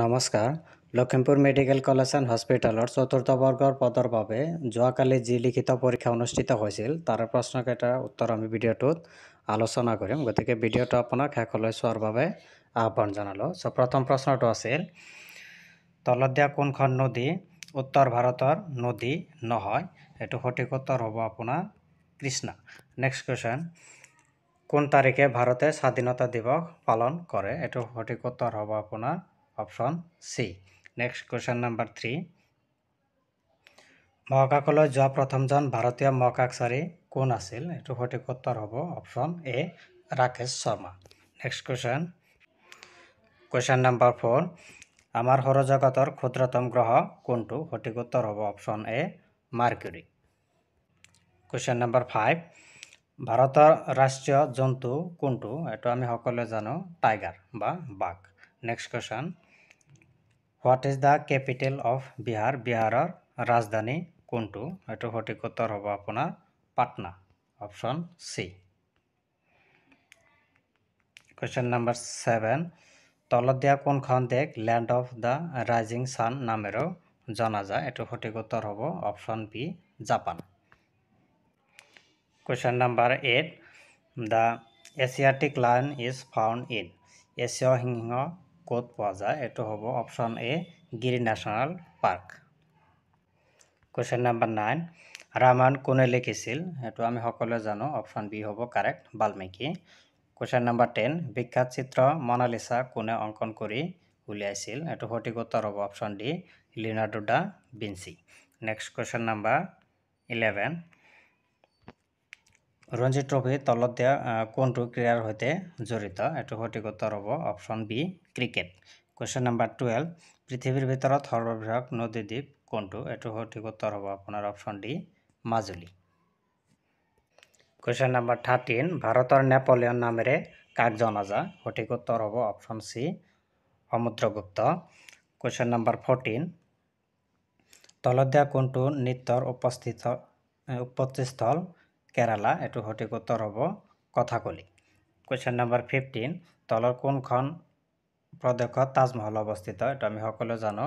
নমস্কাৰ Lakhimpur medical college and হস্পিটেলৰ চতুৰ্থ বৰ্গৰ পদৰ বাবে যোৱাকালি যি লিখিত পৰীক্ষা অনুষ্ঠিত হৈছিল তাৰে প্ৰশ্নকেইটাৰ উত্তৰ আমি ভিডিঅ'টোত আলোচনা কৰিম গতিকে ভিডিঅ'টো আপোনাক শেষলৈ চোৱাৰ বাবে আহ্বান জনালোঁ চ' প্ৰথম প্ৰশ্নটো আছিল তলত দিয়া কোনখন নদী উত্তৰ ভাৰতৰ নদী নহয় এইটো সঠিক উত্তৰ হ'ব আপোনাৰ কৃষ্ণা নেক্সট কুৱেশ্যন কোন তাৰিখে ভাৰতে স্বাধীনতা দিৱস পালন কৰে এইটো সঠিক উত্তৰ হ'ব আপোনাৰ option C next question number three মহাকাশলৈ যোৱা প্ৰথমজন ভাৰতীয় মহাকাশচাৰী কোন আছিল এইটো সঠিক উত্তৰ হ'ব option A Rakesh Sharma next question question number four আমাৰ সৌৰজগতৰ ক্ষুদ্ৰতম গ্ৰহ কোনটো সঠিক উত্তৰ হ'ব option A Mercury question number five ভাৰতৰ ৰাষ্ট্ৰীয় জন্তু কোনটো এইটো আমি সকলোৱে জানো টাইগাৰ বা বাঘ next question what is the capital of Bihar বিহারের রাজধানী কোনটো এইটো সঠিক উত্তৰ হ'ব আপোনাৰ Patna option C question number seven তলত দিয়া কোনখন দেশ লেণ্ড অফ দ্য ৰাইজিং ছান নামেৰেও জনা যায় এইটো সঠিক উত্তৰ হ'ব option B Japan question number eight the Asiatic lion is found in এছীয় সিংহ ক'ত পোৱা যায় এইটো হ'ব option A Gir national park question number nine Ramayana কোনে লিখিছিল সেইটো আমি সকলোৱে জানো অপশ্যন বি হ'ব correct Valmiki question number ten বিখ্যাত চিত্ৰ মনালিচা কোনে অংকন কৰি উলিয়াইছিল এইটো সঠিক উত্তৰ হ'ব option D Leonardo da Vinci next question number eleven Ranji trophy তলত দিয়া কোনটো ক্ৰীড়াৰ সৈতে জড়িত এইটো সঠিক উত্তৰ হ'ব option B cricket question number twelve পৃথিৱীৰ ভিতৰত সৰ্ববৃহৎ নদীদ্বীপ কোনটো এইটো সঠিক উত্তৰ হ'ব আপোনাৰ option D Majuli question number thirteen ভাৰতৰ নেপলিয়ন নামেৰে কাক জনাজা সঠিক উত্তৰ হ'ব option C Samudragupta question number fourteen তলত দিয়া কোনটো নৃত্যৰ উপস্থিত উৎপত্তিস্থল কেরালা এইটো সঠিক হ'ব কথাকলি কুৱেশ্যন নম্বৰ ফিফটিন তলৰ কোনখন প্ৰদেশত তাজমহল অৱস্থিত এইটো আমি সকলোৱে জানো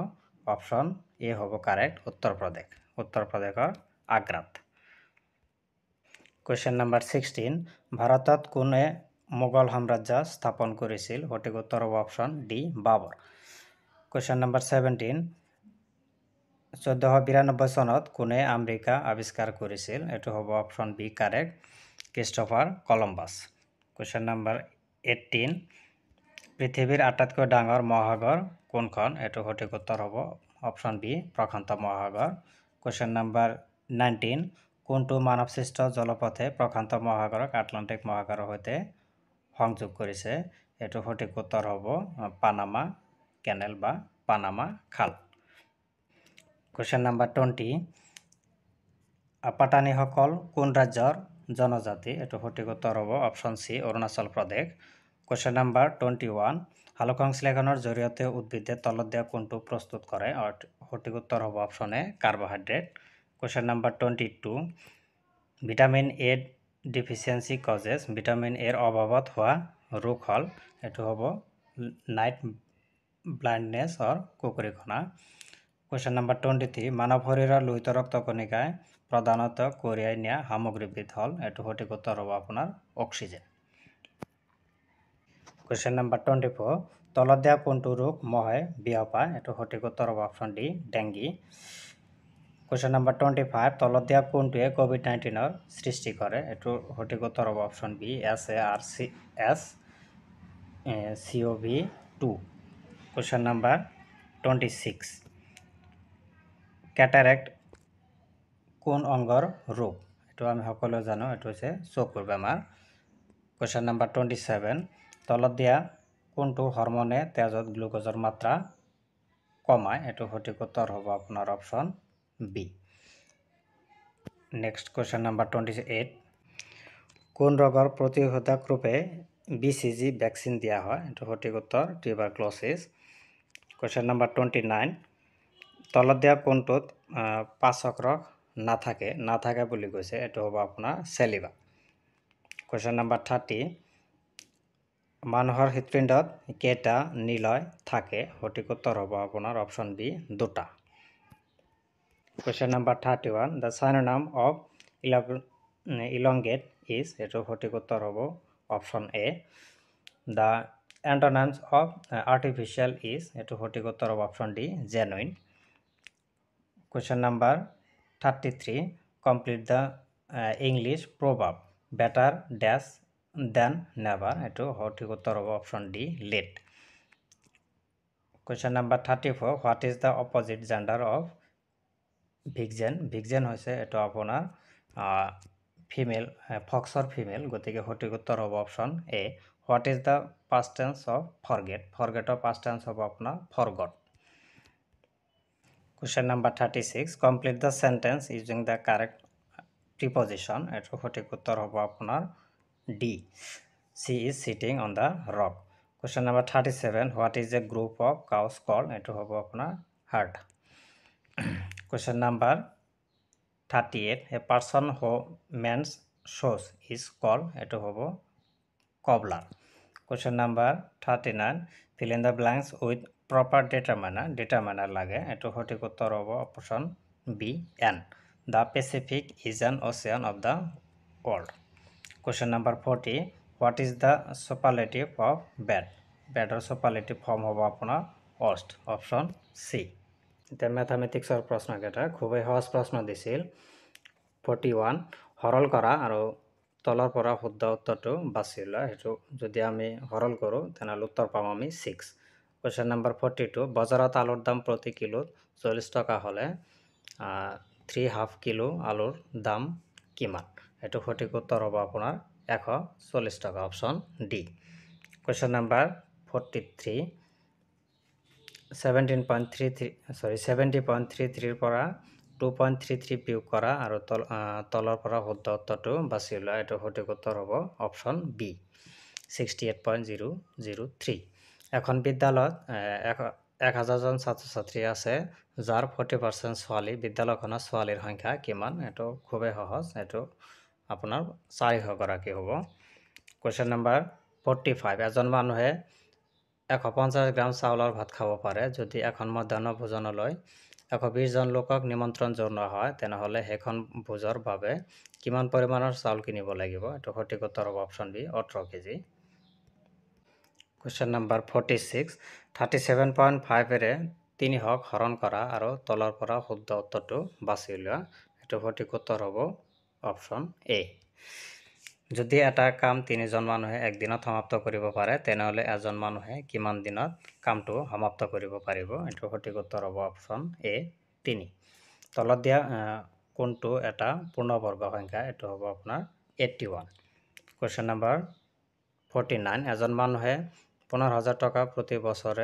অপশ্যন এ হ'ব কাৰেক্ট উত্তৰ প্ৰদেশ উত্তৰ প্ৰদেশৰ আগ্ৰাত কুৱেশ্যন নম্বৰ ছিক্সটিন ভাৰতত কোনে মোগল সাম্ৰাজ্য স্থাপন কৰিছিল সঠিক হ'ব option D Babar question number seventeen চোদ্দোশ বিৰান্নব্বৈ চনত কোনে আমেৰিকা আৱিষ্কাৰ কৰিছিল এইটো হ'ব option B correct Christopher Columbus question number eighteen পৃথিৱীৰ আটাইতকৈ ডাঙৰ মহাসাগৰ কোনখন এইটো সঠিক উত্তৰ হ'ব অপশ্যন বি প্ৰশান্ত মহাসাগৰ কুৱেশ্যন নাম্বাৰ নাইনটিন কোনটো মানৱসৃষ্ট জলপথে প্ৰশান্ত মহাসাগৰক আটলান্টিক মহাসাগৰৰ সৈতে সংযোগ কৰিছে এইটো সঠিক উত্তৰ হ'ব পানামা কেনেল বা পানামা খাল কুৱেশ্যন নাম্বাৰ টুৱেণ্টি পাটানীসকল কোন ৰাজ্যৰ জনজাতি এইটো সঠিক উত্তৰ হ'ব অপশ্যন চি অৰুণাচল প্ৰদেশ কুৱেশ্যন নাম্বাৰ টুৱেণ্টি ওৱান সালোক সংশ্লেষণৰ জৰিয়তে উদ্ভিদে তলত দিয়া কোনটো প্ৰস্তুত কৰে সঠিক উত্তৰ হ'ব option A carbohydrate question number twenty two vitamin A deficiency causes vitamin এৰ অভাৱত হোৱা ৰোগ হ'ল এইটো হ'ব নাইট ব্লাইণ্ডনেছ অৰ কুকুৰীখনা কোশ্চেন নাম্বার টুৱেণ্টি থ্ৰী মানৱ শৰীৰৰ লোহিত ৰক্তকণিকাই প্ৰধানত কঢ়িয়াই নিয়া সামগ্ৰীবিধ হ'ল এইটো সঠিক উত্তৰ হ'ব আপোনাৰ oxygen question number twenty four তলত দিয়া কোনটো ৰোগ মহে বিয়পায় এইটো সঠিক উত্তৰ হ'ব option D dengue question number twenty five তলত দিয়া কোনটোৱে ক'ভিড নাইণ্টিনৰ সৃষ্টি কৰে এইটো সঠিক উত্তৰ হ'ব option B S A R C S C O' V two question number twenty six cataract কোন অংগৰ ৰোগ এইটো আমি সকলোৱে জানো এইটো হৈছে চকুৰ বেমাৰ কুৱেশ্যন নাম্বাৰ টুৱেণ্টি ছেভেন তলত দিয়া কোনটো হৰম'নে তেজত গ্লুক'জৰ মাত্ৰা কমায় এইটো সঠিক উত্তৰ হ'ব আপোনাৰ option B next question number twenty eight কোন ৰোগৰ প্ৰতিষেধক ৰূপে বি চি জি ভেকচিন দিয়া হয় এইটো সঠিক উত্তৰ tuberculosis question number twenty nine তলত দিয়া কোনটোত পাঁচ চক্ৰ নাথাকে নাথাকে বুলি কৈছে এইটো হ'ব আপোনাৰ চেলিবা কুৱেশ্যন নাম্বাৰ থাৰ্টি মানুহৰ হৃদপিণ্ডত কেইটা নিলয় থাকে সঠিক উত্তৰ হ'ব আপোনাৰ অপশ্যন বি দুটা question number thirty one the synonym of elongate is এইটো সঠিক উত্তৰ হ'ব option A the antonyms of artificial is এইটো সঠিক উত্তৰ হ'ব option D genuine question number thirty three complete the English proverb better dash than never এইটো সঠিক উত্তৰ হ'ব option D late question number thirty four what is the opposite gender of vixen vixen হৈছে এইটো আপোনাৰ ফিমেল ফক্সৰ ফিমেল গতিকে সঠিক উত্তৰ হ'ব option A what is the past tense of forget ফৰগেটৰ পাষ্ট টেন্স হ'ব আপোনাৰ forgot question number thirty six complete the sentence using the correct preposition এইটো সঠিক উত্তৰ হ'ব আপোনাৰ D C is sitting on the rock question number thirty seven what is a group of cows called এইটো হ'ব আপোনাৰ herd question number thirty eight a person who' mends শ্ব'জ is called এইটো হ'ব কবলাৰ question number thirty nine fill in the blanks with proper data miner data miner লাগে সঠিক সঠিকোত্তর হব option B in the Pacific is an ocean of the world question number forty what is the superlative of bad ব্যাডৰ superlative form হ'ব আপোনাৰ অষ্ট option C এতিয়া মেথামেটিক্সৰ প্ৰশ্নকেইটা খুবেই সহজ প্ৰশ্ন দিছিল ফৰ্টি ওৱান সৰল কৰা আৰু তলৰ পৰা শুদ্ধ উত্তৰটো বাছি লোৱা সেইটো যদি আমি সৰল কৰোঁ তেনেহ'লে উত্তৰ পাম আমি six question number forty two বাজারত আলুর দাম প্রতি কিলো চল্লিছ টকা হ'লে থ্ৰী হাফ কিলো আলুৰ দাম কিমান এইটো সঠিক উত্তৰ হ'ব আপোনাৰ এশ চল্লিছ টকা option D question number forty three seventeen point three three চৰি ছেভেণ্টি পইণ্ট থ্ৰী থ্ৰীৰ পৰা টু পইণ্ট থ্ৰী থ্ৰী বিয়োগ কৰা আৰু তল তলৰ পৰা শুদ্ধ উত্তৰটো বাছি ওলোৱা এইটো সঠিক উত্তৰ হ'ব option B sixty eight point zero' zero' three এখন বিদ্যালয়ত এক হাজাৰজন ছাত্ৰ ছাত্ৰী আছে যাৰ ফৰ্টি পাৰ্চেণ্ট ছোৱালী বিদ্যালয়খনৰ ছোৱালীৰ সংখ্যা কিমান এইটো খুবেই সহজ এইটো আপোনাৰ চাৰিশগৰাকী হব কুৱেশ্যন নম্বৰ ফৰ্টি ফাইভ এজন মানুহে এশ পঞ্চাছ গ্ৰাম চাউলৰ ভাত খাব পাৰে যদি এখন মধ্যাহ্ন ভোজনলৈ এশ বিছজন লোকক নিমন্ত্ৰণ জনোৱা হয় তেনেহ'লে সেইখন ভোজৰ বাবে কিমান পৰিমাণৰ চাউল কিনিব লাগিব এইটো সঠিক উত্তৰ হব অপশ্যন বি ওঠৰ KG question number forty six thirty seven point ফাইভেৰে তিনি হওক হৰণ কৰা আৰু তলৰ পৰা শুদ্ধ উত্তৰটো বাছি উলিওৱা সেইটো সঠিক উত্তৰ হ'ব অপশ্যন এ যদি এটা কাম তিনিজন মানুহে একদিনত সমাপ্ত কৰিব পাৰে তেনেহ'লে এজন মানুহে কিমান দিনত কামটো সমাপ্ত কৰিব পাৰিব এইটো সঠিক উত্তৰ হ'ব অপশ্যন এ তিনি তলত দিয়া কোনটো এটা পূৰ্ণবৰ্গ সংখ্যা এইটো হ'ব আপোনাৰ eighty one question number forty nine এজন মানুহে পনেরো হাজার টকা প্রতি বছৰে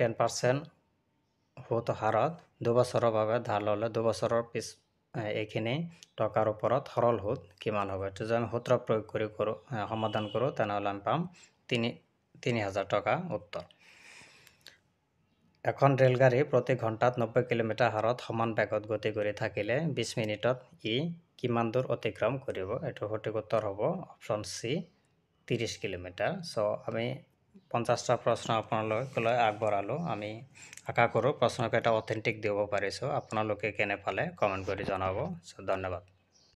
টেন পাৰ্চেণ্ট সুত হাৰত দুবছৰৰ বাবে ধাৰ ল'লে দুবছৰৰ পিছ এইখিনি টকাৰ ওপৰত সৰল সুত কিমান হ'ব এইটো যদি আমি সূত্ৰ প্ৰয়োগ কৰি কৰোঁ সমাধান কৰোঁ তেনেহ'লে আমি পাম তিনি তিনি হাজাৰ টকা উত্তৰ এখন ৰেলগাড়ী প্ৰতি ঘণ্টাত নব্বৈ কিলোমিটাৰ হাৰত সমান বেগত গতি কৰি থাকিলে বিছ মিনিটত ই কিমান দূৰ অতিক্ৰম কৰিব এইটো সঠিক উত্তৰ হ'ব অপশ্যন চি তিরিশ কিলোমিটাৰ চ' আমি পঞ্চাছটা প্ৰশ্ন আপোনালোকলৈ আগবঢ়ালোঁ আমি আশা কৰোঁ প্ৰশ্নকেইটা অথেণ্টিক দিব পাৰিছোঁ আপোনালোকে কেনে পালে কমেণ্ট কৰি জনাব চ' ধন্যবাদ